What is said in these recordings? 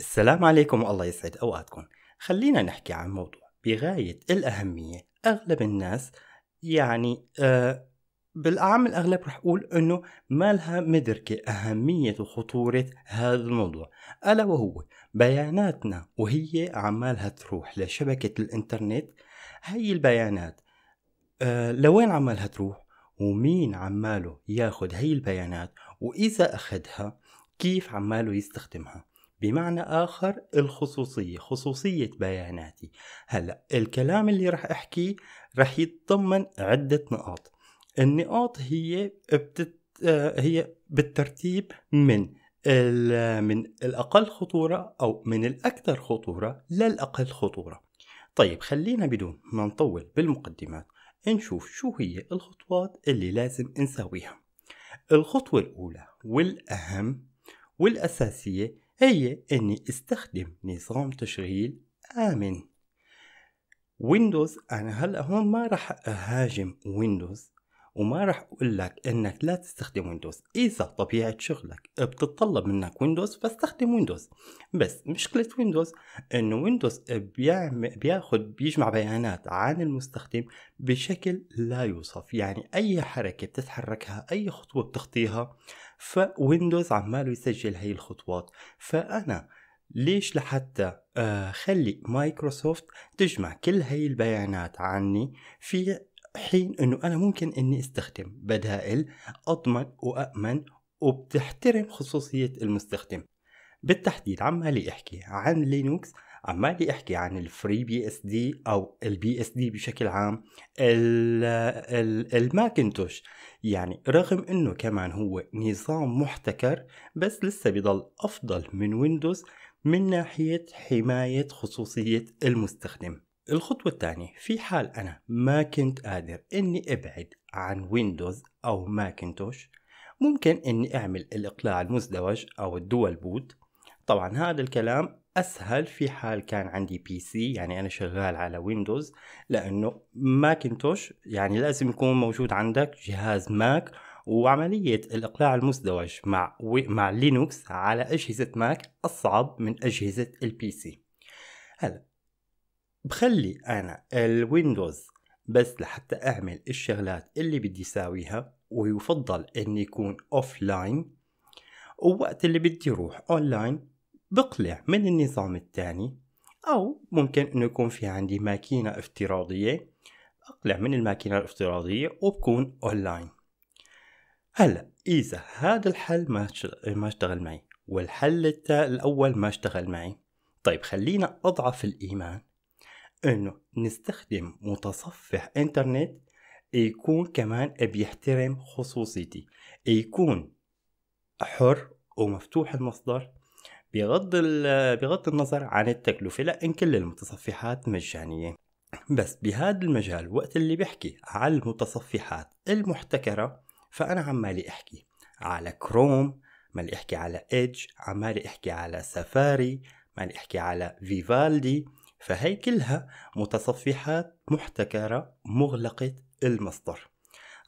السلام عليكم والله يسعد اوقاتكم خلينا نحكي عن موضوع بغاية الأهمية أغلب الناس يعني آه بالأعم الأغلب رح أقول أنه ما لها مدركة أهمية وخطورة هذا الموضوع ألا وهو بياناتنا وهي عمالها تروح لشبكة الإنترنت هي البيانات آه لوين عمالها تروح ومين عماله ياخد هي البيانات وإذا أخدها كيف عماله يستخدمها بمعنى آخر الخصوصية خصوصية بياناتي هلأ الكلام اللي رح أحكيه رح يتضمن عدة نقاط النقاط هي بتت... هي بالترتيب من من الأقل خطورة أو من الأكثر خطورة للأقل خطورة طيب خلينا بدون ما نطول بالمقدمات نشوف شو هي الخطوات اللي لازم نسويها الخطوة الأولى والأهم والأساسية هي أني استخدم نظام تشغيل آمن ويندوز أنا هلأ هون ما راح أهاجم ويندوز وما راح اقول لك انك لا تستخدم ويندوز اذا طبيعه شغلك بتتطلب منك ويندوز فاستخدم ويندوز بس مشكله ويندوز انه ويندوز بيعمل بياخد بيجمع بيانات عن المستخدم بشكل لا يوصف يعني اي حركه بتتحركها اي خطوه بتخطيها فويندوز عماله يسجل هي الخطوات فانا ليش لحتى آه، خلي مايكروسوفت تجمع كل هاي البيانات عني في حين انه انا ممكن اني استخدم بدائل اضمن وامن وبتحترم خصوصية المستخدم بالتحديد عمالي احكي عن لينوكس عمالي احكي عن الفري بي اس دي او البي اس دي بشكل عام الماكنتوش يعني رغم انه كمان هو نظام محتكر بس لسه بضل افضل من ويندوز من ناحية حماية خصوصية المستخدم الخطوة الثانية في حال أنا ما كنت قادر إني أبعد عن ويندوز أو ماكنتوش ممكن إني أعمل الإقلاع المزدوج أو الدول بوت طبعا هذا الكلام أسهل في حال كان عندي بي سي يعني أنا شغال على ويندوز لأنه ماكنتوش يعني لازم يكون موجود عندك جهاز ماك وعملية الإقلاع المزدوج مع وي... مع لينوكس على أجهزة ماك أصعب من أجهزة البي سي هلا بخلي انا الويندوز بس لحتى اعمل الشغلات اللي بدي ساويها ويفضل ان يكون اوف لاين ووقت اللي بدي اروح اونلاين بقلع من النظام الثاني او ممكن انه يكون في عندي ماكينة افتراضية اقلع من الماكينة الافتراضية وبكون اونلاين هلا اذا هذا الحل ما ما اشتغل معي والحل الاول ما اشتغل معي طيب خلينا اضعف الايمان انه نستخدم متصفح انترنت يكون كمان بيحترم خصوصيتي يكون حر ومفتوح المصدر بغض بغض النظر عن التكلفة لأن كل المتصفحات مجانية بس بهذا المجال وقت اللي بحكي على المتصفحات المحتكرة فأنا عمالي أحكي على كروم عمالي أحكي على إيدج عمالي أحكي على سفاري عمالي أحكي على فيفالدي فهي كلها متصفحات محتكرة مغلقة المصدر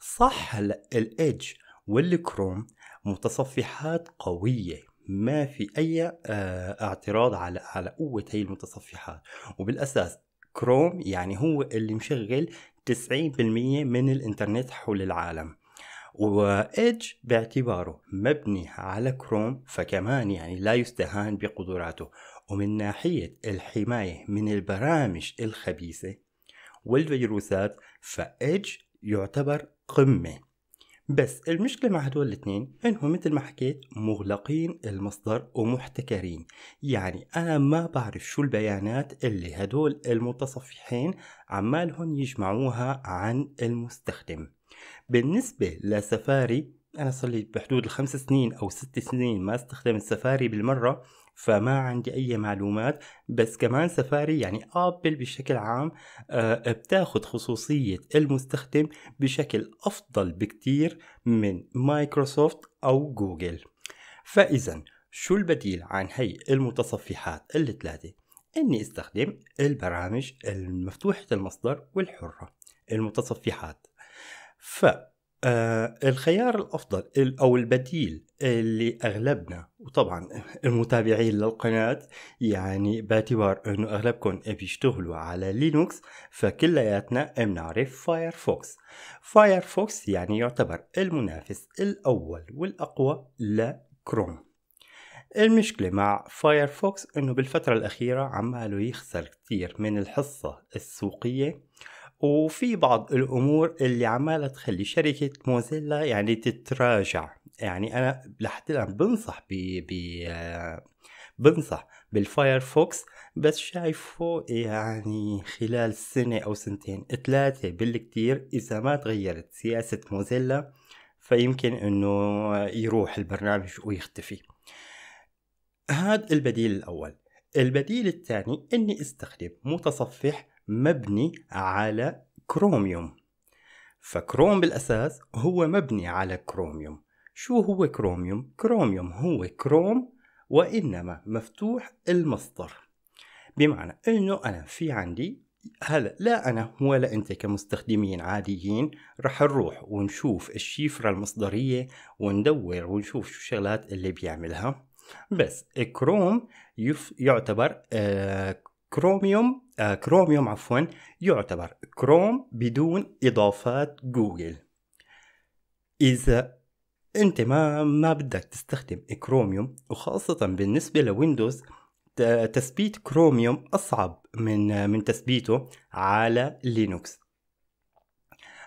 صح هلا الإيدج والكروم متصفحات قوية ما في أي آه، اعتراض على على قوة هي المتصفحات وبالأساس كروم يعني هو اللي مشغل 90% من الإنترنت حول العالم وإيدج باعتباره مبني على كروم فكمان يعني لا يستهان بقدراته ومن ناحية الحماية من البرامج الخبيثة والفيروسات فإج يعتبر قمة بس المشكلة مع هدول الاثنين انهم مثل ما حكيت مغلقين المصدر ومحتكرين يعني انا ما بعرف شو البيانات اللي هدول المتصفحين عمالهم يجمعوها عن المستخدم بالنسبة لسفاري انا صار بحدود الخمس سنين او ست سنين ما استخدمت سفاري بالمرة فما عندي اي معلومات بس كمان سفاري يعني ابل بشكل عام آه، بتاخد خصوصية المستخدم بشكل افضل بكتير من مايكروسوفت او جوجل فاذا شو البديل عن هي المتصفحات الثلاثة اني استخدم البرامج المفتوحة المصدر والحرة المتصفحات ف آه الخيار الافضل او البديل اللي اغلبنا وطبعا المتابعين للقناه يعني باعتبار انه اغلبكم بيشتغلوا على لينوكس فكلياتنا بنعرف فايرفوكس فايرفوكس يعني يعتبر المنافس الاول والاقوى لكروم المشكلة مع فايرفوكس انه بالفترة الأخيرة عماله يخسر كتير من الحصة السوقية وفي بعض الامور اللي عماله تخلي شركه موزيلا يعني تتراجع يعني انا لحد الان بنصح ب ب بنصح بالفايرفوكس بس شايفه يعني خلال سنة أو سنتين ثلاثة بالكتير إذا ما تغيرت سياسة موزيلا فيمكن أنه يروح البرنامج ويختفي هذا البديل الأول البديل الثاني أني استخدم متصفح مبني على كروميوم فكروم بالأساس هو مبني على كروميوم شو هو كروميوم؟ كروميوم هو كروم وإنما مفتوح المصدر بمعنى أنه أنا في عندي هلا لا أنا ولا أنت كمستخدمين عاديين رح نروح ونشوف الشفرة المصدرية وندور ونشوف شو الشغلات اللي بيعملها بس كروم يعتبر آه كروميوم آه كروميوم عفوا يعتبر كروم بدون إضافات جوجل إذا أنت ما ما بدك تستخدم كروميوم وخاصة بالنسبة لويندوز تثبيت كروميوم أصعب من من تثبيته على لينوكس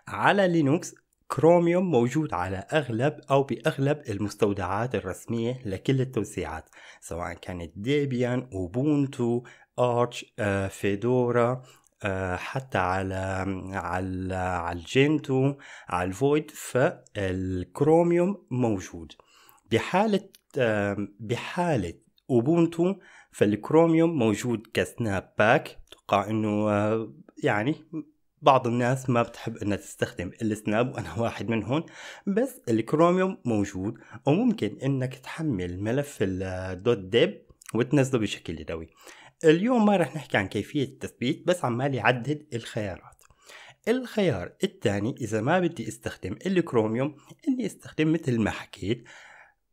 على لينوكس كروميوم موجود على أغلب أو بأغلب المستودعات الرسمية لكل التوسيعات سواء كانت ديبيان أوبونتو ارتش آه، فيدورا آه، حتى على على على الجينتو على الفويد فالكروميوم موجود بحاله آه، بحاله اوبونتو فالكروميوم موجود كسناب باك اتوقع انه يعني بعض الناس ما بتحب انها تستخدم السناب وانا واحد منهم بس الكروميوم موجود وممكن انك تحمل ملف الدوت ديب وتنزله بشكل يدوي اليوم ما رح نحكي عن كيفية التثبيت بس عمال يعدد الخيارات الخيار الثاني إذا ما بدي استخدم الكروميوم إني استخدم مثل ما حكيت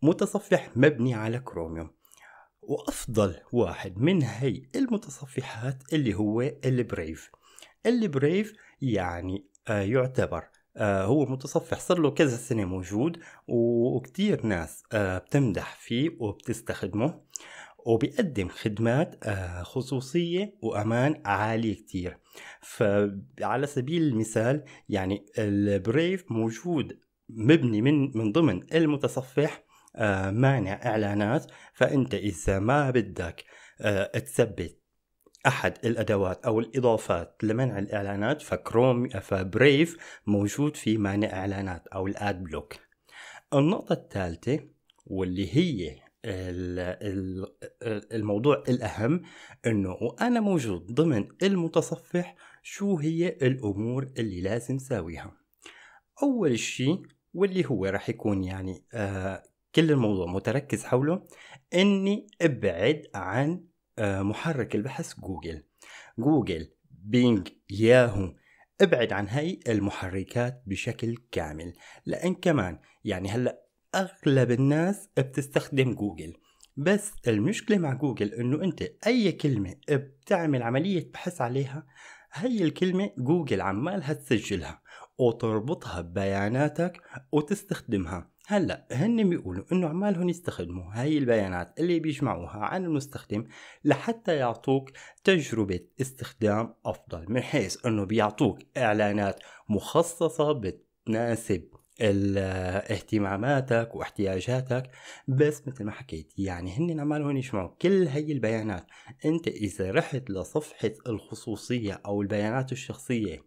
متصفح مبني على كروميوم وأفضل واحد من هي المتصفحات اللي هو البريف البريف يعني آه يعتبر آه هو متصفح صار له كذا سنة موجود وكتير ناس آه بتمدح فيه وبتستخدمه وبيقدم خدمات آه، خصوصية وأمان عالية كتير فعلى سبيل المثال يعني البريف موجود مبني من من ضمن المتصفح آه، مانع إعلانات فأنت إذا ما بدك آه، تثبت احد الادوات او الاضافات لمنع الاعلانات فكروم فبريف موجود في مانع اعلانات او الاد بلوك النقطة الثالثة واللي هي الموضوع الأهم أنه وأنا موجود ضمن المتصفح شو هي الأمور اللي لازم ساويها أول شيء واللي هو راح يكون يعني آه كل الموضوع متركز حوله أني أبعد عن آه محرك البحث جوجل جوجل بينج ياهو ابعد عن هاي المحركات بشكل كامل لأن كمان يعني هلأ اغلب الناس بتستخدم جوجل بس المشكله مع جوجل انه انت اي كلمه بتعمل عمليه بحث عليها هي الكلمة جوجل عمالها تسجلها وتربطها ببياناتك وتستخدمها هلا هن بيقولوا انه عمالهم يستخدموا هاي البيانات اللي بيجمعوها عن المستخدم لحتى يعطوك تجربة استخدام افضل من حيث انه بيعطوك اعلانات مخصصة بتناسب اهتماماتك واحتياجاتك بس مثل ما حكيت يعني هن عمالهم يجمعوا كل هي البيانات انت اذا رحت لصفحة الخصوصية او البيانات الشخصية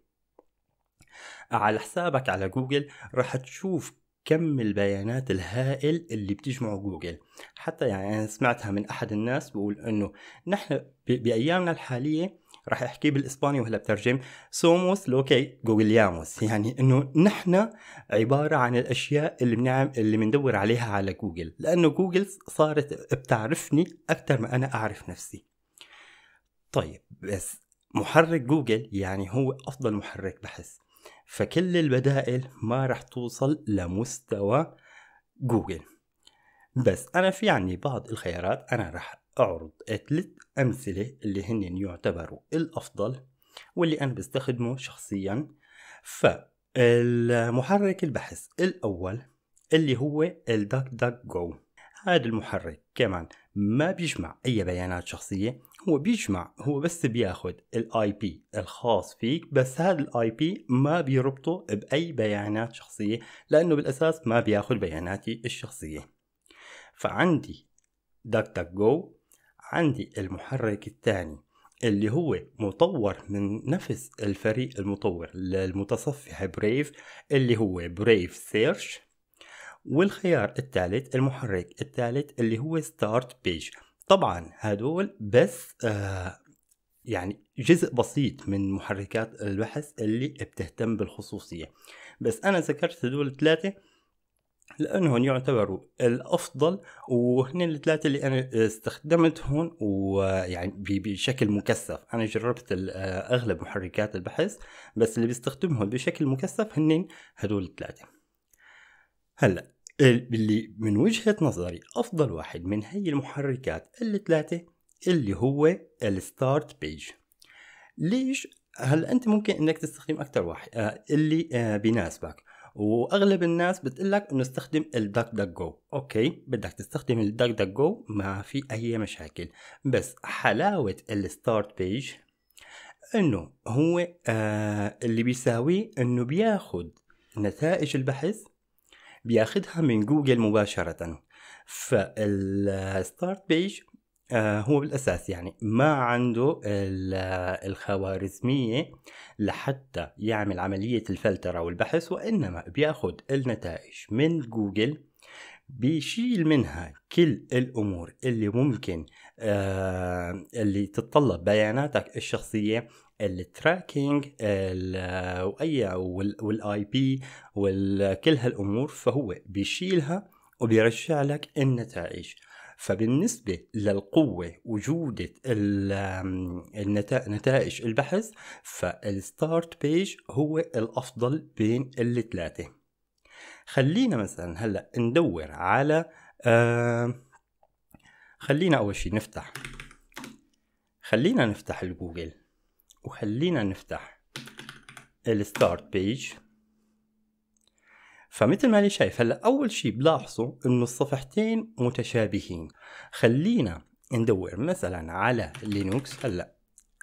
على حسابك على جوجل رح تشوف كم البيانات الهائل اللي بتجمعه جوجل حتى يعني أنا سمعتها من أحد الناس بقول أنه نحن بأيامنا الحالية راح احكيه بالاسباني وهلا بترجم سوموس لوكي جوجلياموس يعني انه نحن عباره عن الاشياء اللي بنعم اللي بندور عليها على جوجل لانه جوجل صارت بتعرفني اكثر ما انا اعرف نفسي طيب بس محرك جوجل يعني هو افضل محرك بحث فكل البدائل ما راح توصل لمستوى جوجل بس أنا في عندي بعض الخيارات أنا راح أعرض ثلاث أمثلة اللي هن يعتبروا الأفضل واللي أنا بستخدمه شخصيا فالمحرك البحث الأول اللي هو الدك دك جو هذا المحرك كمان ما بيجمع أي بيانات شخصية هو بيجمع هو بس بياخد الاي بي الخاص فيك بس هذا الاي بي ما بيربطه باي بيانات شخصيه لانه بالاساس ما بياخد بياناتي الشخصيه فعندي دك دك جو عندي المحرك الثاني اللي هو مطور من نفس الفريق المطور للمتصفح بريف اللي هو بريف سيرش والخيار الثالث المحرك الثالث اللي هو ستارت بيج طبعا هدول بس آه يعني جزء بسيط من محركات البحث اللي بتهتم بالخصوصية بس أنا ذكرت هدول الثلاثة لانهم يعتبروا الافضل وهن الثلاثه اللي انا استخدمتهم ويعني بشكل مكثف انا جربت اغلب محركات البحث بس اللي بيستخدمهم بشكل مكثف هن هدول الثلاثه هلا اللي من وجهه نظري افضل واحد من هي المحركات الثلاثه اللي هو الستارت بيج ليش هل انت ممكن انك تستخدم اكثر واحد آه، اللي آه، بيناسبك واغلب الناس بتقلك انه استخدم الدك دك جو اوكي بدك تستخدم الدك دك جو ما في اي مشاكل بس حلاوة الستارت بيج انه هو آه اللي بيساويه انه بياخد نتائج البحث بياخدها من جوجل مباشرة فالستارت بيج آه، هو بالاساس يعني ما عنده الخوارزميه لحتى يعمل عمليه الفلتره والبحث وانما بياخذ النتائج من جوجل بيشيل منها كل الامور اللي ممكن آه، اللي تتطلب بياناتك الشخصيه التراكينج واي والاي بي وكل هالامور فهو بيشيلها وبيرجع لك النتائج فبالنسبة للقوة وجودة نتائج البحث فالستارت بيج هو الأفضل بين الثلاثة خلينا مثلا هلأ ندور على آه خلينا أول شيء نفتح خلينا نفتح الجوجل وخلينا نفتح الستارت بيج فمثل ما أنا شايف هلا أول شيء بلاحظوا إنه الصفحتين متشابهين خلينا ندور مثلا على لينوكس هلا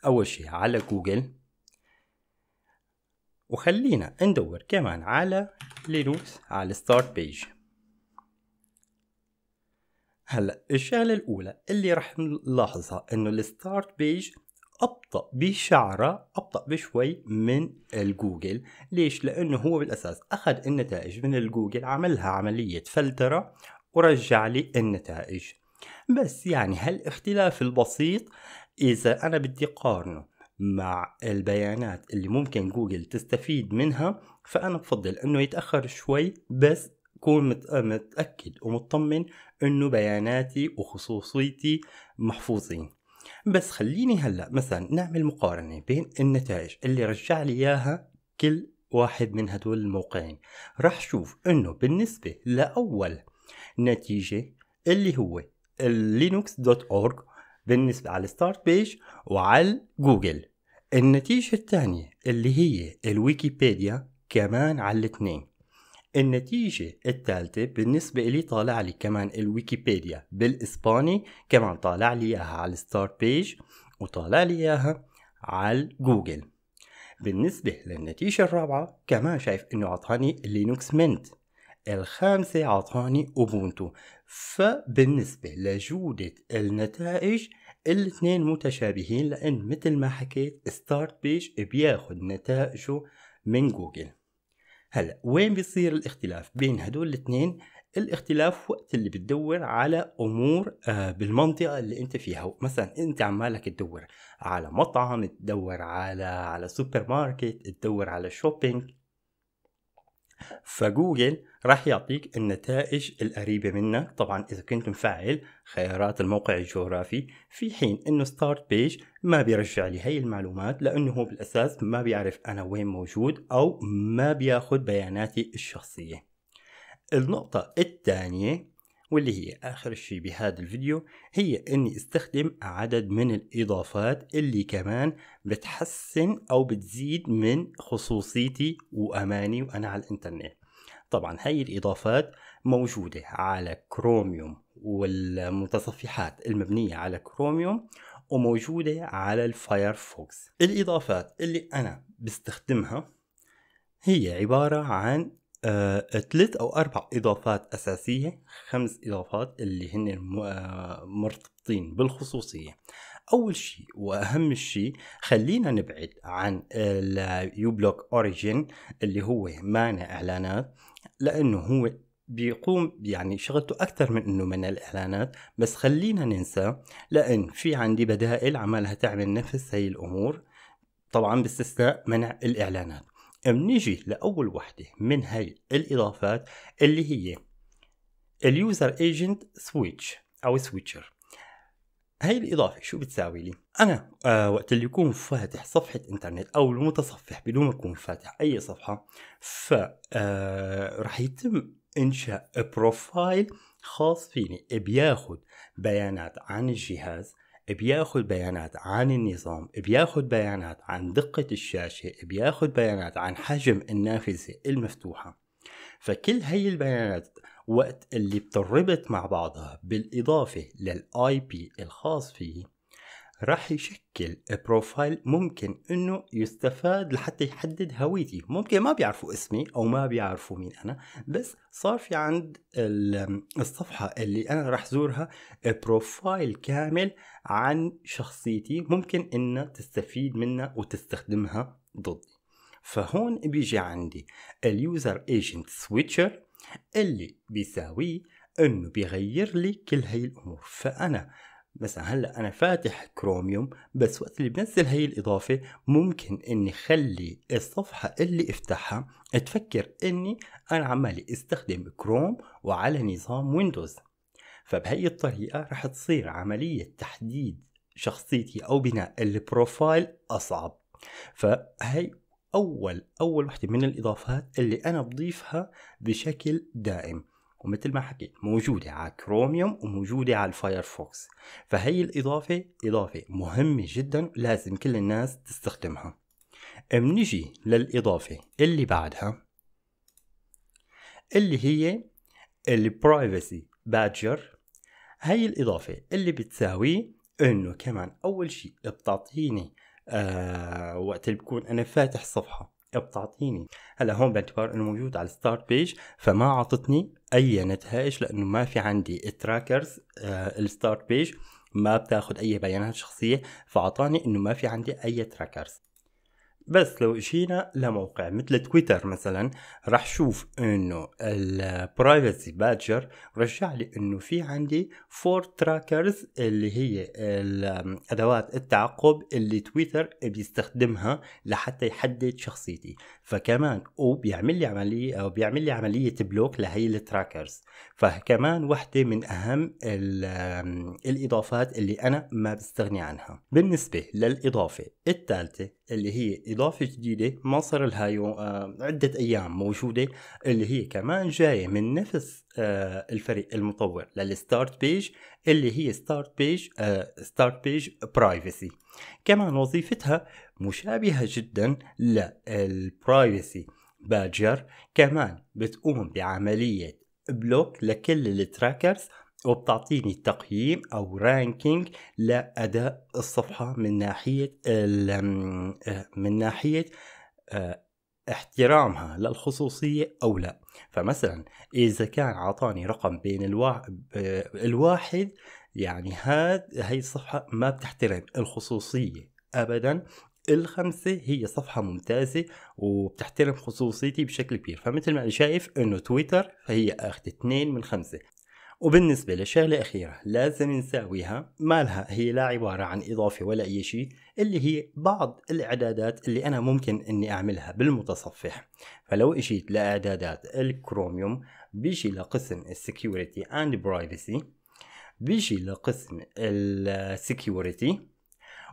أول شيء على جوجل وخلينا ندور كمان على لينوكس على ستارت بيج هلا الشغلة الأولى اللي راح نلاحظها إنه الستارت بيج ابطا بشعره ابطا بشوي من الجوجل ليش لانه هو بالاساس اخذ النتائج من الجوجل عملها عمليه فلتره ورجع لي النتائج بس يعني هالاختلاف البسيط اذا انا بدي قارنه مع البيانات اللي ممكن جوجل تستفيد منها فأنا بفضل أنه يتأخر شوي بس كون متأكد ومطمن أنه بياناتي وخصوصيتي محفوظين بس خليني هلا مثلا نعمل مقارنه بين النتائج اللي رجع لي اياها كل واحد من هدول الموقعين راح شوف انه بالنسبه لاول نتيجه اللي هو اللينوكس دوت اورج بالنسبه على الستارت بيج وعلى جوجل النتيجه الثانيه اللي هي الويكيبيديا كمان على الاثنين النتيجة الثالثة بالنسبة لي طالع لي كمان الويكيبيديا بالإسباني كمان طالع لي إياها على الستار بيج وطالع لي إياها على جوجل بالنسبة للنتيجة الرابعة كمان شايف إنه عطاني لينوكس منت الخامسة عطاني أوبونتو فبالنسبة لجودة النتائج الاثنين متشابهين لأن مثل ما حكيت ستارت بيج بياخد نتائجه من جوجل هلا وين بيصير الاختلاف بين هدول الاثنين الاختلاف وقت اللي بتدور على امور آه، بالمنطقه اللي انت فيها مثلا انت عمالك تدور على مطعم تدور على على سوبر ماركت تدور على شوبينج فجوجل راح يعطيك النتائج القريبة منك طبعا إذا كنت مفعل خيارات الموقع الجغرافي في حين إنه ستارت بيج ما بيرجع لي هاي المعلومات لأنه هو بالأساس ما بيعرف أنا وين موجود أو ما بياخد بياناتي الشخصية النقطة الثانية واللي هي آخر شي بهذا الفيديو هي أني استخدم عدد من الإضافات اللي كمان بتحسن أو بتزيد من خصوصيتي وأماني وأنا على الإنترنت طبعا هاي الإضافات موجودة على كروميوم والمتصفحات المبنية على كروميوم وموجودة على الفايرفوكس الإضافات اللي أنا بستخدمها هي عبارة عن ثلاث آه، او اربع اضافات اساسيه خمس اضافات اللي هن آه، مرتبطين بالخصوصيه اول شيء واهم شيء خلينا نبعد عن اليو بلوك اوريجين اللي هو مانع اعلانات لانه هو بيقوم يعني شغلته أكثر من إنه من الإعلانات بس خلينا ننسى لأن في عندي بدائل عمالها تعمل نفس هي الأمور طبعا باستثناء منع الإعلانات منيجي لاول وحده من هي الاضافات اللي هي اليوزر ايجنت سويتش او سويتشر هاي الإضافة شو بتساوي لي؟ أنا آه وقت اللي يكون فاتح صفحة إنترنت أو المتصفح بدون ما يكون فاتح أي صفحة ف آه، رح يتم إنشاء بروفايل خاص فيني بياخد بيانات عن الجهاز بياخد بيانات عن النظام بياخد بيانات عن دقة الشاشة بياخد بيانات عن حجم النافذة المفتوحة فكل هاي البيانات وقت اللي بتربط مع بعضها بالإضافة للآي بي الخاص فيه راح يشكل بروفايل ممكن انه يستفاد لحتى يحدد هويتي ممكن ما بيعرفوا اسمي او ما بيعرفوا مين انا بس صار في عند الصفحة اللي انا راح زورها بروفايل كامل عن شخصيتي ممكن انها تستفيد منها وتستخدمها ضدي فهون بيجي عندي اليوزر ايجنت سويتشر اللي بيساويه انه بيغير لي كل هاي الامور فانا مثلا هلا انا فاتح كروميوم بس وقت اللي بنزل هي الاضافه ممكن اني خلي الصفحه اللي افتحها تفكر اني انا عمالي استخدم كروم وعلى نظام ويندوز فبهي الطريقه رح تصير عمليه تحديد شخصيتي او بناء البروفايل اصعب فهي اول اول وحده من الاضافات اللي انا بضيفها بشكل دائم ومثل ما حكيت موجودة على كروميوم وموجودة على الفايرفوكس فهي الإضافة إضافة مهمة جدا لازم كل الناس تستخدمها منجي للإضافة اللي بعدها اللي هي البرايفسي بادجر هي الإضافة اللي بتساوي إنه كمان أول شيء بتعطيني آه وقت اللي بكون أنا فاتح صفحة بتعطيني هلا هون باعتبار انه موجود على الستارت بيج فما عطتني اي نتائج لانه ما في عندي التراكرز الستارت بيج ما بتاخذ اي بيانات شخصيه فاعطاني انه ما في عندي اي تراكرز بس لو اشينا لموقع مثل تويتر مثلا راح شوف انه البرايفسي بادجر رجع لي انه في عندي فور تراكرز اللي هي ادوات التعقب اللي تويتر بيستخدمها لحتى يحدد شخصيتي فكمان وبيعمل لي عمليه او بيعمل لي عمليه بلوك لهي التراكرز فكمان وحده من اهم الاضافات اللي انا ما بستغني عنها بالنسبه للاضافه الثالثه اللي هي إضافة جديدة ما صار لها آه، عدة أيام موجودة اللي هي كمان جاية من نفس آه، الفريق المطور للستارت بيج اللي هي ستارت بيج آه، ستارت بيج برايفسي كمان وظيفتها مشابهة جدا للبرايفسي بادجر كمان بتقوم بعملية بلوك لكل التراكرز وبتعطيني تقييم او رانكينج لاداء الصفحه من ناحيه آه، من ناحيه آه، احترامها للخصوصية أو لا فمثلا إذا كان عطاني رقم بين آه، الواحد يعني هاد هي الصفحة ما بتحترم الخصوصية أبدا الخمسة هي صفحة ممتازة وبتحترم خصوصيتي بشكل كبير فمثل ما أنا شايف أنه تويتر فهي أخذ اثنين من خمسة وبالنسبة لشغلة أخيرة لازم نساويها مالها هي لا عبارة عن إضافة ولا أي شيء اللي هي بعض الإعدادات اللي أنا ممكن أني أعملها بالمتصفح فلو إجيت لإعدادات الكروميوم بيجي لقسم السكيورتي أند برايفسي بيجي لقسم السكيورتي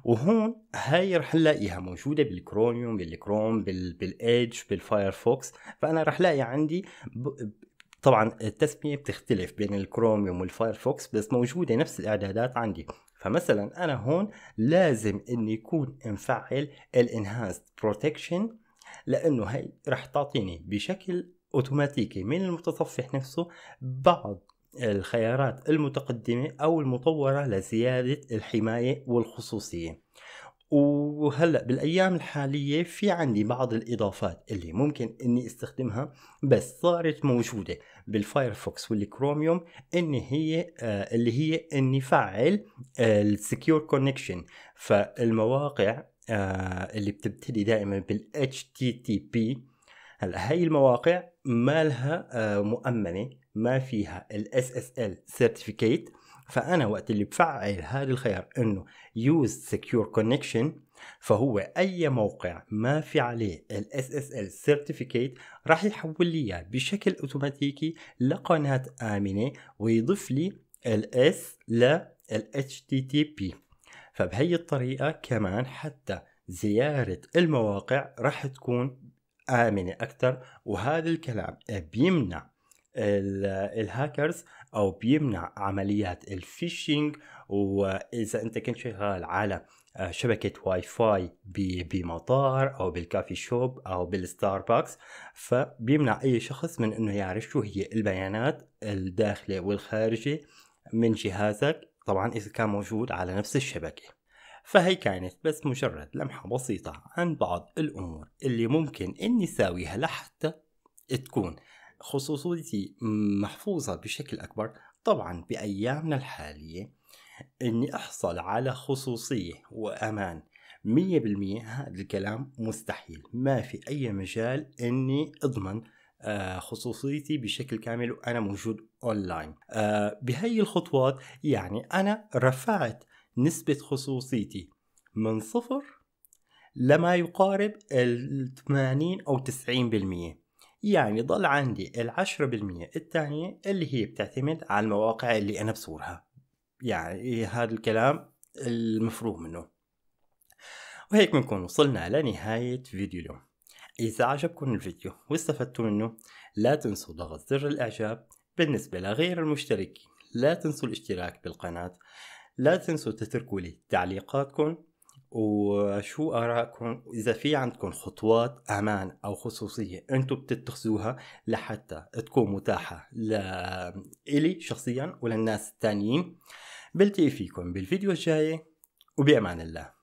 وهون هاي رح نلاقيها موجودة بالكروميوم بالكروم بالإيدج بالفايرفوكس فأنا رح لاقي عندي طبعا التسمية بتختلف بين الكروميوم والفايرفوكس بس موجودة نفس الإعدادات عندي فمثلا أنا هون لازم إني يكون مفعل الانهانسد بروتكشن لأنه هي رح تعطيني بشكل أوتوماتيكي من المتصفح نفسه بعض الخيارات المتقدمة أو المطورة لزيادة الحماية والخصوصية وهلا بالايام الحاليه في عندي بعض الاضافات اللي ممكن اني استخدمها بس صارت موجوده بالفايرفوكس والكروميوم ان هي آه، اللي هي اني فعل السكيور كونكشن فالمواقع آه، اللي بتبتدي دائما بال HTTP هلا هاي المواقع ما لها آه، مؤمنه ما فيها ال SSL certificate فانا وقت اللي بفعل هذا الخيار انه use secure connection فهو اي موقع ما في عليه ال SSL certificate راح يحول لي بشكل اوتوماتيكي لقناة آمنة ويضيف لي ال S لل HTTP فبهي الطريقة كمان حتى زيارة المواقع راح تكون آمنة أكثر وهذا الكلام بيمنع الهاكرز او بيمنع عمليات الفيشينج واذا انت كنت شغال على آه، شبكة واي فاي بمطار أو بالكافي شوب أو بالستاربكس فبيمنع أي شخص من أنه يعرف شو هي البيانات الداخلة والخارجة من جهازك طبعا إذا كان موجود على نفس الشبكة فهي كانت بس مجرد لمحة بسيطة عن بعض الأمور اللي ممكن أني ساويها لحتى تكون خصوصيتي محفوظة بشكل أكبر طبعا بأيامنا الحالية اني احصل على خصوصية وامان مية بالمية هذا الكلام مستحيل ما في اي مجال اني اضمن آه، خصوصيتي بشكل كامل وانا موجود اونلاين آه، بهي الخطوات يعني انا رفعت نسبة خصوصيتي من صفر لما يقارب ال 80 او 90% يعني ضل عندي العشرة بالمية الثانية اللي هي بتعتمد على المواقع اللي أنا بزورها يعني إيه، هذا الكلام المفروغ منه وهيك بنكون وصلنا لنهاية فيديو اليوم إذا عجبكم الفيديو واستفدتوا منه لا تنسوا ضغط زر الإعجاب بالنسبة لغير المشتركين لا تنسوا الاشتراك بالقناة لا تنسوا تتركوا لي تعليقاتكم وشو آرائكم إذا في عندكم خطوات أمان أو خصوصية أنتم بتتخذوها لحتى تكون متاحة لإلي شخصيا وللناس التانيين بلتقي فيكم بالفيديو الجاي وبأمان الله